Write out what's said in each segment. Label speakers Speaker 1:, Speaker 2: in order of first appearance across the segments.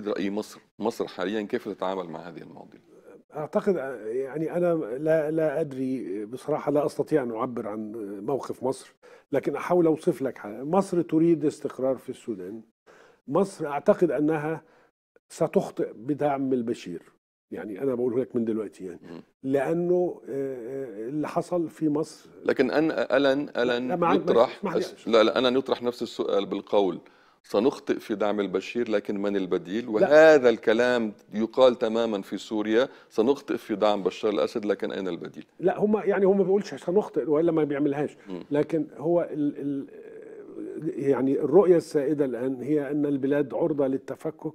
Speaker 1: تريد راي مصر مصر حاليا كيف تتعامل مع هذه المعضله
Speaker 2: اعتقد آه، يعني انا لا لا ادري بصراحه لا استطيع ان اعبر عن موقف مصر لكن احاول اوصف لك حاجة. مصر تريد استقرار في السودان مصر اعتقد انها ستخطئ بدعم البشير يعني انا بقوله لك من دلوقتي يعني لانه آه، آه، اللي حصل في مصر
Speaker 1: لكن ان الن الن يطرح لا لا الن يطرح نفس السؤال بالقول سنخطئ في دعم البشير لكن من البديل وهذا لا. الكلام يقال تماما في سوريا سنخطئ في دعم بشار الاسد لكن اين البديل
Speaker 2: لا هم يعني هم ما بيقولش سنخطئ والا ما بيعملهاش م. لكن هو ال ال يعني الرؤيه السائده الان هي ان البلاد عرضه للتفكك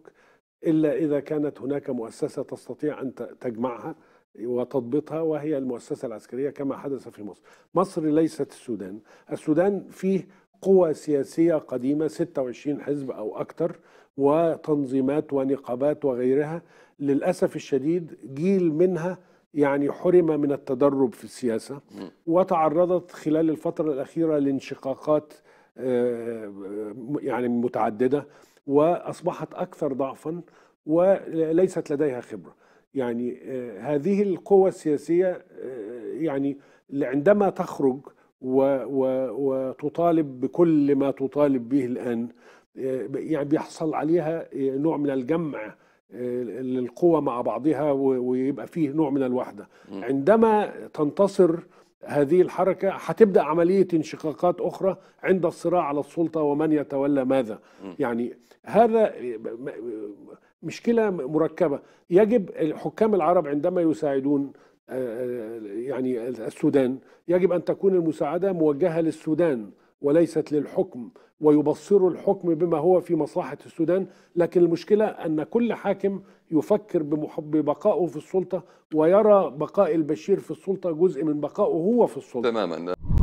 Speaker 2: الا اذا كانت هناك مؤسسه تستطيع ان تجمعها وتضبطها وهي المؤسسه العسكريه كما حدث في مصر. مصر ليست السودان، السودان فيه قوى سياسية قديمة 26 حزب أو أكثر وتنظيمات ونقابات وغيرها للأسف الشديد جيل منها يعني حرم من التدرب في السياسة وتعرضت خلال الفترة الأخيرة لانشقاقات آه، يعني متعددة وأصبحت أكثر ضعفا وليست لديها خبرة يعني آه، هذه القوى السياسية آه، يعني عندما تخرج و وتطالب بكل ما تطالب به الآن آه، يعني بيحصل عليها آه، نوع من الجمع آه، للقوى مع بعضها ويبقى فيه نوع من الوحدة عندما تنتصر هذه الحركة هتبدأ عملية انشقاقات أخرى عند الصراع على السلطة ومن يتولى ماذا يعني هذا مشكلة مركبة يجب الحكام العرب عندما يساعدون آه، آه، يعني السودان يجب أن تكون المساعدة موجهة للسودان وليست للحكم ويبصروا الحكم بما هو في مصلحة السودان لكن المشكلة أن كل حاكم يفكر ببقائه في السلطة ويرى بقاء البشير في السلطة جزء من بقائه هو في السلطة
Speaker 1: تماما